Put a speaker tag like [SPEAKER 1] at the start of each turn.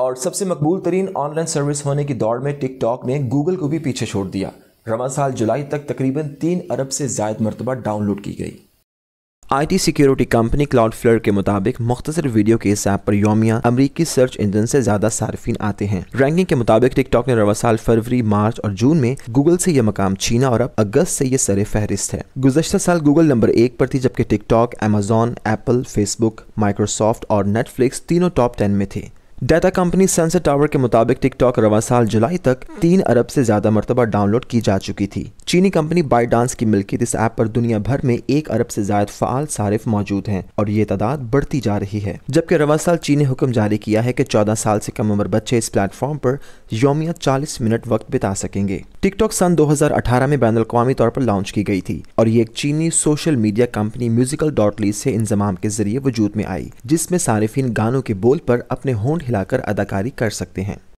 [SPEAKER 1] और सबसे मकबूल तरीन ऑनलाइन सर्विस होने की दौड़ में टिकटॉक ने गूगल को भी पीछे छोड़ दिया रवा साल जुलाई तक तकरीबन तीन अरब से जायद मरतबा डाउनलोड की गई IT security company Cloudflare के मुताबिक मुख्तर वीडियो के इस ऐप पर योमिया अमरीकी सर्च इंजन से ज्यादा सार्फिन आते हैं रैंकिंग के मुताबिक टिकटॉक ने रवा साल फरवरी मार्च और जून में गूगल से यह मकाम छीना और अब अगस्त से यह सर फहरिस्त है गुजशत साल गूगल नंबर एक पर थी जबकि TikTok Amazon Apple Facebook Microsoft और नेटफ्लिक्स तीनों टॉप टेन में थे डाटा कंपनी सनसेट टावर के मुताबिक टिकटॉक रवा साल जुलाई तक तीन अरब से ज्यादा मरतबा डाउनलोड की जा चुकी थी चीनी कंपनी बाई डांस की मिल्कित इस ऐप पर दुनिया भर में एक अरब से ज्यादा फाल सारिफ मौजूद हैं और ये तादाद बढ़ती जा रही है जबकि रवा साल चीनी हुक्म जारी किया है कि चौदह साल से कम उम्र बच्चे इस प्लेटफॉर्म पर योमिया चालीस मिनट वक्त बिता सकेंगे टिकटॉक सन 2018 में बैन अवी तौर पर लॉन्च की गई थी और ये एक चीनी social media company Musical dot ly से इंजमाम के जरिए वजूद में आई जिसमे सारिफिन गानों के बोल पर अपने होंड हिलाकर अदाकारी कर सकते हैं